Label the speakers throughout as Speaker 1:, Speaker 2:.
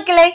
Speaker 1: മക്കളെ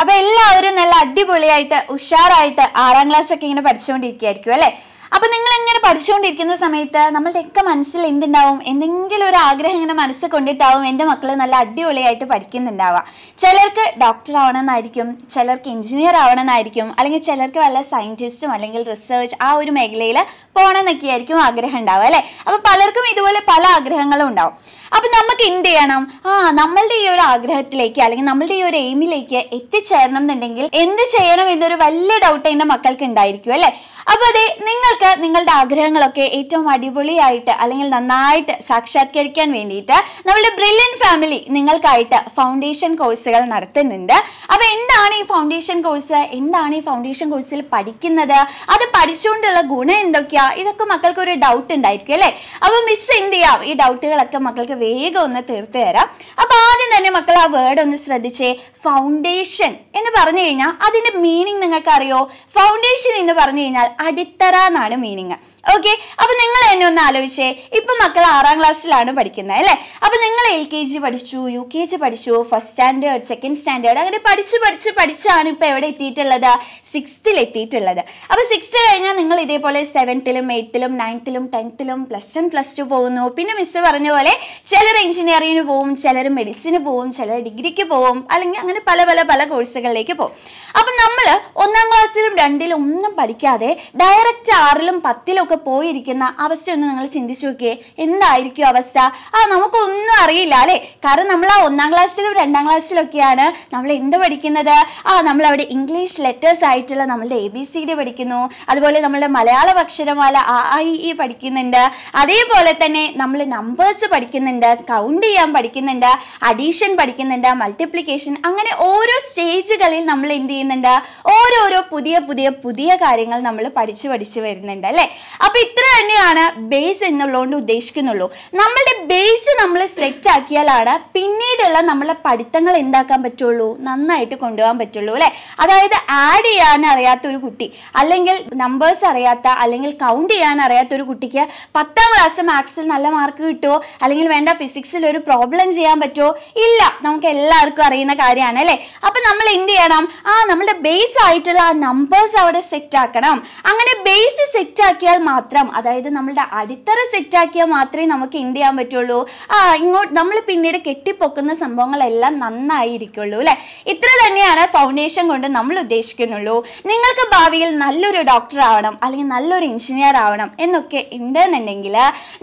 Speaker 1: അപ്പൊ എല്ലാവരും നല്ല അടിപൊളിയായിട്ട് ഉഷാറായിട്ട് ആറാം ക്ലാസ് ഒക്കെ ഇങ്ങനെ പഠിച്ചുകൊണ്ടിരിക്കുകയായിരിക്കും അല്ലെ അപ്പോൾ നിങ്ങൾ ഇങ്ങനെ പഠിച്ചുകൊണ്ടിരിക്കുന്ന സമയത്ത് നമ്മളുടെയൊക്കെ മനസ്സിൽ എന്തുണ്ടാവും എന്തെങ്കിലും ഒരു ആഗ്രഹം ഇങ്ങനെ മനസ്സിൽ കൊണ്ടിട്ടാവും എൻ്റെ മക്കൾ നല്ല അടിപൊളിയായിട്ട് പഠിക്കുന്നുണ്ടാവുക ചിലർക്ക് ഡോക്ടർ ആവണമെന്നായിരിക്കും ചിലർക്ക് എഞ്ചിനീയർ ആവണമെന്നായിരിക്കും അല്ലെങ്കിൽ ചിലർക്ക് വല്ല സയൻറ്റിസ്റ്റും അല്ലെങ്കിൽ റിസർച്ച് ആ ഒരു മേഖലയിൽ പോകണമെന്നൊക്കെ ആയിരിക്കും ആഗ്രഹം ഉണ്ടാവുക അല്ലേ അപ്പോൾ പലർക്കും ഇതുപോലെ പല ആഗ്രഹങ്ങളും ഉണ്ടാവും അപ്പൊ നമുക്ക് എന്ത് ചെയ്യണം ആ നമ്മളുടെ ഈ ഒരു ആഗ്രഹത്തിലേക്ക് അല്ലെങ്കിൽ നമ്മളുടെ ഈ ഒരു എയിമിലേക്ക് എത്തിച്ചേരണം എന്നുണ്ടെങ്കിൽ എന്ത് ചെയ്യണം എന്നൊരു വലിയ ഡൗട്ട് എന്റെ മക്കൾക്ക് ഉണ്ടായിരിക്കും അല്ലേ അപ്പോൾ അതെ നിങ്ങൾക്ക് നിങ്ങൾക്ക് നിങ്ങളുടെ ആഗ്രഹങ്ങളൊക്കെ ഏറ്റവും അടിപൊളിയായിട്ട് അല്ലെങ്കിൽ നന്നായിട്ട് സാക്ഷാത്കരിക്കാൻ വേണ്ടിയിട്ട് നമ്മുടെ ബ്രില്യൻ ഫാമിലി നിങ്ങൾക്കായിട്ട് ഫൗണ്ടേഷൻ കോഴ്സുകൾ നടത്തുന്നുണ്ട് അപ്പോൾ എന്താണ് ഈ ഫൗണ്ടേഷൻ കോഴ്സ് എന്താണ് ഈ ഫൗണ്ടേഷൻ കോഴ്സിൽ പഠിക്കുന്നത് അത് പഠിച്ചുകൊണ്ടുള്ള ഗുണം എന്തൊക്കെയാ ഇതൊക്കെ മക്കൾക്ക് ഒരു ഡൗട്ട് ഉണ്ടായിരിക്കും അല്ലേ അപ്പോൾ മിസ് എന്ത് ചെയ്യാം ഈ ഡൗട്ടുകളൊക്കെ മക്കൾക്ക് വേഗം ഒന്ന് തീർത്തു തരാം അപ്പോൾ ആദ്യം തന്നെ മക്കൾ ആ വേർഡ് ഒന്ന് ശ്രദ്ധിച്ചേ ഫൗണ്ടേഷൻ എന്ന് പറഞ്ഞു കഴിഞ്ഞാൽ അതിൻ്റെ മീനിങ് നിങ്ങൾക്കറിയോ ഫൗണ്ടേഷൻ എന്ന് പറഞ്ഞു കഴിഞ്ഞാൽ അടിത്തറ എന്നാണ് എന്നാണ് മീനിങ് ഓക്കെ അപ്പൊ നിങ്ങൾ എന്നെ ഒന്ന് ആലോചിച്ചേ ഇപ്പൊ മക്കൾ ആറാം ക്ലാസ്സിലാണ് പഠിക്കുന്നത് അല്ലേ അപ്പൊ നിങ്ങൾ എൽ കെ ജി പഠിച്ചു യു കെ ജി പഠിച്ചു ഫസ്റ്റ് സ്റ്റാൻഡേർഡ് സെക്കൻഡ് സ്റ്റാൻഡേർഡ് അങ്ങനെ പഠിച്ച് പഠിച്ച് പഠിച്ചാണ് ഇപ്പൊ എവിടെ എത്തിയിട്ടുള്ളത് സിക്സ്തിൽ എത്തിയിട്ടുള്ളത് അപ്പൊ സിക്സ്ത് കഴിഞ്ഞാൽ നിങ്ങൾ ഇതേപോലെ സെവൻത്തിലും എയ്ത്തിലും നയൻത്തിലും ടെൻത്തിലും പ്ലസ് വൺ പ്ലസ് ടു പോകുന്നു പിന്നെ മിസ് പറഞ്ഞ പോലെ ചിലർ എഞ്ചിനീയറിങ്ങിന് പോവും ചിലർ മെഡിസിന് പോവും ചിലർ ഡിഗ്രിക്ക് പോവും അല്ലെങ്കിൽ അങ്ങനെ പല പല പല കോഴ്സുകളിലേക്ക് പോകും അപ്പം നമ്മൾ ഒന്നാം ക്ലാസ്സിലും രണ്ടിലും ഒന്നും പഠിക്കാതെ ഡയറക്റ്റ് ആറിലും പത്തിലും ഒക്കെ പോയിരിക്കുന്ന ഒന്ന് നിങ്ങൾ ചിന്തിച്ചു നോക്കിയേ എന്തായിരിക്കും അവസ്ഥ ആ നമുക്കൊന്നും അറിയില്ല അല്ലേ കാരണം നമ്മൾ ആ ഒന്നാം ക്ലാസ്സിലും രണ്ടാം ക്ലാസ്സിലൊക്കെയാണ് നമ്മൾ എന്ത് പഠിക്കുന്നത് ആ നമ്മൾ അവിടെ ഇംഗ്ലീഷ് ലെറ്റേഴ്സ് ആയിട്ടുള്ള നമ്മളുടെ എ ബി സി ഡി പഠിക്കുന്നു അതുപോലെ നമ്മളുടെ മലയാള അക്ഷരമാല ആ ഐ ഇ പഠിക്കുന്നുണ്ട് അതേപോലെ തന്നെ നമ്മൾ നമ്പേഴ്സ് പഠിക്കുന്നുണ്ട് കൗണ്ട് ചെയ്യാൻ പഠിക്കുന്നുണ്ട് അഡീഷൻ പഠിക്കുന്നുണ്ട് മൾട്ടിപ്ലിക്കേഷൻ അങ്ങനെ ഓരോ സ്റ്റേജുകളിൽ നമ്മൾ എന്ത് ചെയ്യുന്നുണ്ട് ഓരോരോ പുതിയ പുതിയ പുതിയ കാര്യങ്ങൾ നമ്മൾ പഠിച്ച് പഠിച്ച് വരുന്നുണ്ട് അല്ലേ അപ്പൊ ഇത്ര തന്നെയാണ് ബേസ് എന്നുള്ളതുകൊണ്ട് ഉദ്ദേശിക്കുന്നുള്ളൂ നമ്മളുടെ ബേസ് നമ്മൾ സെറ്റ് ആക്കിയാലാണ് പിന്നീടുള്ള നമ്മളെ പഠിത്തങ്ങൾ എന്താക്കാൻ പറ്റുള്ളൂ നന്നായിട്ട് കൊണ്ടുപോകാൻ പറ്റുള്ളൂ അല്ലെ അതായത് ആഡ് ചെയ്യാൻ അറിയാത്ത ഒരു കുട്ടി അല്ലെങ്കിൽ നമ്പേഴ്സ് അറിയാത്ത അല്ലെങ്കിൽ കൗണ്ട് ചെയ്യാൻ അറിയാത്ത ഒരു കുട്ടിക്ക് പത്താം ക്ലാസ് മാത്സിൽ നല്ല മാർക്ക് കിട്ടുമോ അല്ലെങ്കിൽ വേണ്ട ഫിസിക്സിൽ ഒരു പ്രോബ്ലം ചെയ്യാൻ പറ്റുമോ ഇല്ല നമുക്ക് എല്ലാവർക്കും അറിയുന്ന കാര്യമാണ് അല്ലെ അപ്പൊ നമ്മൾ എന്ത് ചെയ്യണം ആ നമ്മുടെ ബേസ് ആയിട്ടുള്ള ആ നമ്പേഴ്സ് അവിടെ സെറ്റ് ആക്കണം അങ്ങനെ ബേസ് സെറ്റ് ആക്കിയാൽ മാത്രം അതായത് നമ്മളുടെ അടിത്തറ സെറ്റാക്കിയാൽ മാത്രമേ നമുക്ക് എന്ത് ചെയ്യാൻ പറ്റുള്ളൂ ആ ഇങ്ങോട്ട് നമ്മൾ പിന്നീട് കെട്ടിപ്പൊക്കുന്ന സംഭവങ്ങളെല്ലാം നന്നായിരിക്കുള്ളൂ അല്ലെ ഇത്ര തന്നെയാണ് ഫൗണ്ടേഷൻ കൊണ്ട് നമ്മൾ ഉദ്ദേശിക്കുന്നുള്ളൂ നിങ്ങൾക്ക് ഭാവിയിൽ നല്ലൊരു ഡോക്ടർ ആവണം അല്ലെങ്കിൽ നല്ലൊരു എഞ്ചിനീയർ ആവണം എന്നൊക്കെ ഉണ്ടെന്നുണ്ടെങ്കിൽ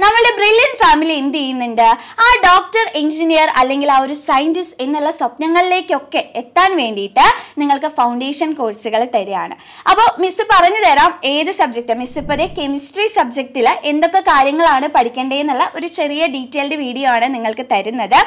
Speaker 1: നമ്മളുടെ ബ്രില്യൻ ഫാമിലി എന്ത് ചെയ്യുന്നുണ്ട് ആ ഡോക്ടർ എഞ്ചിനീയർ അല്ലെങ്കിൽ ആ ഒരു സയൻറ്റിസ്റ്റ് എന്നുള്ള സ്വപ്നങ്ങളിലേക്കൊക്കെ എത്താൻ വേണ്ടിയിട്ട് നിങ്ങൾക്ക് ഫൗണ്ടേഷൻ കോഴ്സുകൾ തരികയാണ് അപ്പോൾ മിസ് പറഞ്ഞു തരാം ഏത് സബ്ജക്റ്റ് മിസ് ഇപ്പോൾ കെമിസ്ട്രി ഹിസ്റ്ററി സബ്ജക്റ്റിൽ എന്തൊക്കെ കാര്യങ്ങളാണ് പഠിക്കേണ്ടതെന്നുള്ള ഒരു ചെറിയ ഡീറ്റെയിൽഡ് വീഡിയോ ആണ് നിങ്ങൾക്ക് തരുന്നത്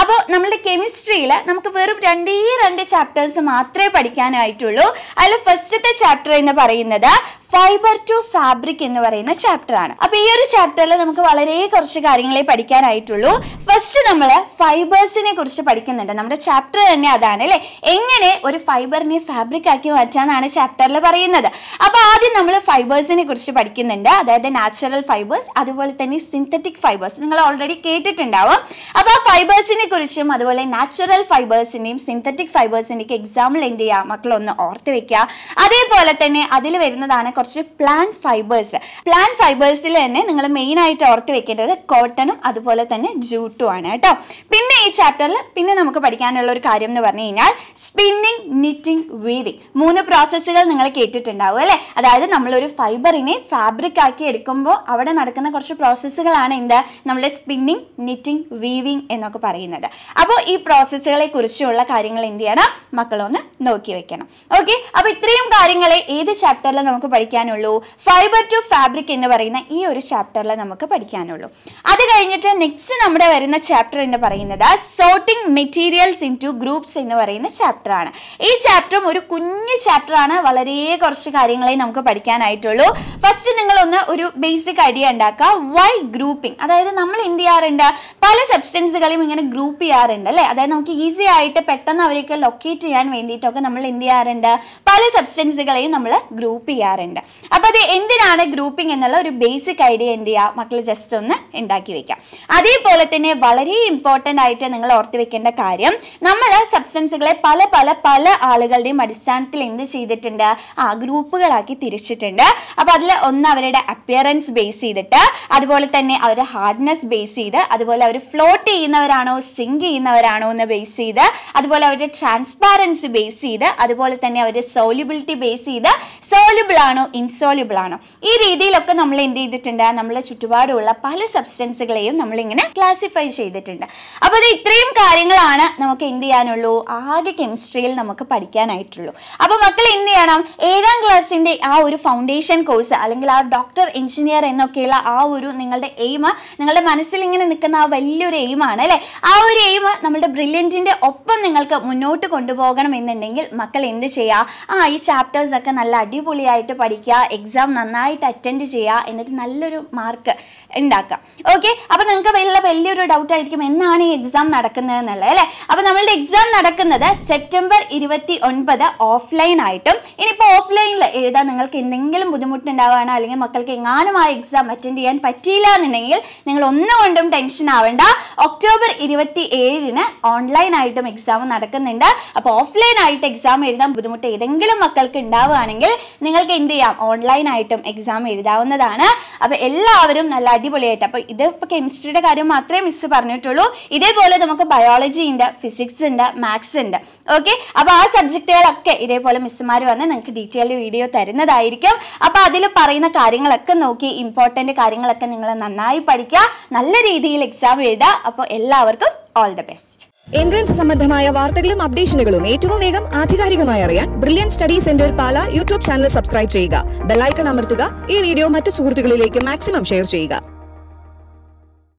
Speaker 1: അപ്പോൾ നമ്മളുടെ കെമിസ്ട്രിയിൽ നമുക്ക് വെറും രണ്ടേ രണ്ട് ചാപ്റ്റേഴ്സ് മാത്രമേ പഠിക്കാനായിട്ടുള്ളൂ അതിൽ ഫസ്റ്റത്തെ ചാപ്റ്റർ എന്ന് പറയുന്നത് ഫൈബർ ടു ഫാബ്രിക് എന്ന് പറയുന്ന ചാപ്റ്റർ ആണ് അപ്പൊ ഈ ഒരു ചാപ്റ്ററിൽ നമുക്ക് വളരെ കുറച്ച് കാര്യങ്ങളെ പഠിക്കാനായിട്ടുള്ളൂ ഫസ്റ്റ് നമ്മൾ ഫൈബേഴ്സിനെ കുറിച്ച് പഠിക്കുന്നുണ്ട് നമ്മുടെ ചാപ്റ്റർ തന്നെ അതാണ് അല്ലെ എങ്ങനെ ഒരു ഫൈബറിനെ ഫാബ്രിക് ആക്കി മാറ്റാന്നാണ് ചാപ്റ്ററിൽ പറയുന്നത് അപ്പൊ ആദ്യം നമ്മൾ ഫൈബേഴ്സിനെ കുറിച്ച് പഠിക്കുന്നുണ്ട് അതായത് നാച്ചുറൽ ഫൈബേഴ്സ് അതുപോലെ തന്നെ സിന്തറ്റിക് ഫൈബേഴ്സ് നിങ്ങൾ ഓൾറെഡി കേട്ടിട്ടുണ്ടാവും അപ്പൊ ആ ഫൈബേഴ്സിനെ കുറിച്ചും അതുപോലെ നാച്ചുറൽ ഫൈബേഴ്സിന്റെയും സിന്തറ്റിക് ഫൈബേഴ്സിന്റെയും എക്സാമ്പിൾ എന്ത് ചെയ്യുക മക്കളൊന്ന് ഓർത്ത് വെക്കുക അതേപോലെ തന്നെ അതിൽ വരുന്നതാണ് കുറച്ച് പ്ലാൻ ഫൈബേഴ്സ് പ്ലാൻ ഫൈബേഴ്സിൽ തന്നെ നിങ്ങൾ മെയിനായിട്ട് ഓർത്ത് വെക്കേണ്ടത് കോട്ടണും അതുപോലെ തന്നെ ജൂട്ടും ആണ് കേട്ടോ പിന്നെ ഈ ചാപ്റ്ററിൽ പിന്നെ നമുക്ക് പഠിക്കാനുള്ള ഒരു കാര്യം എന്ന് പറഞ്ഞു കഴിഞ്ഞാൽ സ്പിന്നിങ് നിറ്റിംഗ് വീവിങ് മൂന്ന് പ്രോസസ്സുകൾ നിങ്ങൾ കേട്ടിട്ടുണ്ടാവും അല്ലേ അതായത് നമ്മളൊരു ഫൈബറിനെ ഫാബ്രിക് ആക്കി എടുക്കുമ്പോൾ അവിടെ നടക്കുന്ന കുറച്ച് പ്രോസസ്സുകളാണ് എന്ത് നമ്മുടെ സ്പിന്നിങ് നിറ്റിംഗ് വീവിങ് എന്നൊക്കെ പറയുന്നത് അപ്പോൾ ഈ പ്രോസസ്സുകളെ കുറിച്ചുള്ള കാര്യങ്ങൾ എന്ത് ചെയ്യണം മക്കളൊന്ന് നോക്കി വെക്കണം ഓക്കെ അപ്പോൾ ഇത്രയും കാര്യങ്ങളെ ഏത് ചാപ്റ്ററിൽ നമുക്ക് പഠിക്കാം പഠിക്കാനുള്ളൂ ഫൈബർ ടു ഫാബ്രിക് എന്ന് പറയുന്ന ഈ ഒരു ചാപ്റ്ററിൽ നമുക്ക് പഠിക്കാനുള്ളൂ അത് കഴിഞ്ഞിട്ട് നെക്സ്റ്റ് നമ്മുടെ വരുന്ന ചാപ്റ്റർ എന്ന് പറയുന്നത് sorting materials in two groups എന്ന് പറയുന്ന ചാപ്റ്ററാണ് ഈ ചാപ്റ്ററും ഒരു കുഞ്ഞു ചാപ്റ്ററാണ് വളരെ കുറച്ച് കാര്യങ്ങളെ നമുക്ക് പഠിക്കാനായിട്ടുള്ളൂ ഫസ്റ്റ് നിങ്ങളൊന്ന് ഒരു ബേസിക് ഐഡിയ ഉണ്ടാക്കുക വൈ ഗ്രൂപ്പിംഗ് അതായത് നമ്മൾ എന്ത് ചെയ്യാറുണ്ട് പല സബ്സ്റ്റൻസുകളെയും ഇങ്ങനെ ഗ്രൂപ്പ് ചെയ്യാറുണ്ട് അല്ലേ അതായത് നമുക്ക് ഈസി ആയിട്ട് പെട്ടെന്ന് അവരെയൊക്കെ ലൊക്കേറ്റ് ചെയ്യാൻ വേണ്ടിയിട്ടൊക്കെ നമ്മൾ എന്ത് ചെയ്യാറുണ്ട് പല സബ്സ്റ്റൻസുകളെയും നമ്മൾ ഗ്രൂപ്പ് ചെയ്യാറുണ്ട് ഉണ്ട് അപ്പോൾ അത് എന്തിനാണ് ഗ്രൂപ്പിംഗ് എന്നുള്ള ഒരു ബേസിക് ഐഡിയ എന്ത് ചെയ്യുക മക്കൾ ജസ്റ്റ് ഒന്ന് ഉണ്ടാക്കി വെക്കാം അതേപോലെ തന്നെ വളരെ ഇമ്പോർട്ടന്റ് ആയിട്ട് നിങ്ങൾ ഓർത്ത് വെക്കേണ്ട കാര്യം നമ്മൾ സബ്സ്റ്റൻസുകളെ പല പല പല ആളുകളുടെയും അടിസ്ഥാനത്തിൽ എന്ത് ചെയ്തിട്ടുണ്ട് ആ ഗ്രൂപ്പുകളാക്കി തിരിച്ചിട്ടുണ്ട് അപ്പോൾ അതിൽ ഒന്ന് അവരുടെ അപ്പിയറൻസ് ബേസ് ചെയ്തിട്ട് അതുപോലെ തന്നെ അവരുടെ ഹാർഡ്നെസ് ബേസ് ചെയ്ത് അതുപോലെ അവർ ഫ്ലോട്ട് ചെയ്യുന്നവരാണോ സിങ്ക് ചെയ്യുന്നവരാണോ എന്ന് ബേസ് ചെയ്ത് അതുപോലെ അവരുടെ ട്രാൻസ്പാരൻസി ബേസ് ചെയ്ത് അതുപോലെ തന്നെ അവരുടെ സോലിബിലിറ്റി ബേസ് ചെയ്ത് സോലിബിൾ ആണോ ഇൻസോലിബിൾ ആണോ ഈ രീതിയിലൊക്കെ നമ്മൾ എന്ത് ചെയ്തിട്ടുണ്ട് നമ്മളെ ചുറ്റുപാടുമുള്ള പല സബ്സ്റ്റൻസുകളെയും നമ്മൾ ഇങ്ങനെ ക്ലാസിഫൈ ചെയ്തിട്ടുണ്ട് അപ്പോൾ അത് ഇത്രയും കാര്യങ്ങളാണ് നമുക്ക് എന്ത് ചെയ്യാനുള്ളൂ ആകെ കെമിസ്ട്രിയിൽ നമുക്ക് പഠിക്കാനായിട്ടുള്ളൂ അപ്പോൾ മക്കൾ എന്ത് ചെയ്യണം ഏഴാം ക്ലാസ്സിന്റെ ആ ഒരു ഫൗണ്ടേഷൻ കോഴ്സ് അല്ലെങ്കിൽ ആ ഡോക്ടർ എഞ്ചിനീയർ എന്നൊക്കെയുള്ള ആ ഒരു നിങ്ങളുടെ എയിം നിങ്ങളുടെ മനസ്സിൽ ഇങ്ങനെ നിൽക്കുന്ന ആ വലിയൊരു ആണ് അല്ലേ ആ ഒരു എയിം നമ്മുടെ ബ്രില്യൻറ്റിന്റെ ഒപ്പം നിങ്ങൾക്ക് മുന്നോട്ട് കൊണ്ടുപോകണം എന്നുണ്ടെങ്കിൽ മക്കൾ എന്ത് ചെയ്യുക ആ ഈ ചാപ്റ്റേഴ്സൊക്കെ നല്ല അടിപൊളിയായിട്ട് പഠിക്കുക പഠിക്കുക എക്സാം നന്നായിട്ട് അറ്റൻഡ് ചെയ്യുക എന്നിട്ട് നല്ലൊരു മാർക്ക് ഉണ്ടാക്കുക ഓക്കെ അപ്പോൾ നിങ്ങൾക്ക് വലിയ വലിയൊരു ഡൗട്ട് ആയിരിക്കും എന്നാണ് ഈ എക്സാം നടക്കുന്നത് എന്നുള്ളത് അല്ലേ അപ്പോൾ നമ്മളുടെ എക്സാം നടക്കുന്നത് സെപ്റ്റംബർ ഇരുപത്തി ഒൻപത് ഓഫ്ലൈൻ ആയിട്ടും ഇനിയിപ്പോൾ ഓഫ്ലൈനിൽ എഴുതാൻ നിങ്ങൾക്ക് എന്തെങ്കിലും ബുദ്ധിമുട്ടുണ്ടാവുകയാണ് അല്ലെങ്കിൽ മക്കൾക്ക് എങ്ങാനും ആ എക്സാം അറ്റൻഡ് ചെയ്യാൻ പറ്റിയില്ല എന്നുണ്ടെങ്കിൽ നിങ്ങൾ ഒന്നുകൊണ്ടും ടെൻഷൻ ആവേണ്ട ഒക്ടോബർ ഇരുപത്തി ഏഴിന് ഓൺലൈൻ ആയിട്ടും എക്സാം നടക്കുന്നുണ്ട് അപ്പോൾ ഓഫ്ലൈൻ ആയിട്ട് എക്സാം എഴുതാൻ ബുദ്ധിമുട്ട് ഏതെങ്കിലും മക്കൾക്ക് ഉണ്ടാവുകയാണെങ്കിൽ നിങ്ങൾക്ക് എന്ത് ചെയ്യാം ഓൺലൈൻ ആയിട്ടും എക്സാം എഴുതാവുന്നതാണ് അപ്പോൾ എല്ലാവരും നല്ല അടിപൊളിയായിട്ട് അപ്പോൾ ഇത് ഇപ്പൊ കെമിസ്ട്രിയുടെ കാര്യം മാത്രമേ മിസ്സ് പറഞ്ഞിട്ടുള്ളൂ ഇതേപോലെ നമുക്ക് ബയോളജി ഉണ്ട് ഫിസിക്സ് ഉണ്ട് മാത്സ് ഉണ്ട് ഓക്കെ അപ്പോൾ ആ സബ്ജക്റ്റുകളൊക്കെ ഇതേപോലെ മിസ്സുമാർ വന്ന് നിങ്ങൾക്ക് ഡീറ്റെയിൽഡ് വീഡിയോ തരുന്നതായിരിക്കും അപ്പോൾ അതിൽ പറയുന്ന കാര്യങ്ങളൊക്കെ നോക്കി ഇമ്പോർട്ടൻ്റ് കാര്യങ്ങളൊക്കെ നിങ്ങൾ നന്നായി പഠിക്കുക നല്ല രീതിയിൽ എക്സാം എഴുതുക അപ്പോൾ എല്ലാവർക്കും ഓൾ ദ ബെസ്റ്റ് എൻട്രൻസ് സംബന്ധമായ വാർത്തകളും അപ്ഡേഷനുകളും ഏറ്റവും വേഗം ആധികാരികമായി അറിയാൻ brilliant study centre Pala YouTube channel subscribe ചെയ്യുക ബെല്ലൈക്കൺ അമർത്തുക ഈ വീഡിയോ മറ്റു സുഹൃത്തുക്കളിലേക്ക് മാക്സിമം ഷെയർ ചെയ്യുക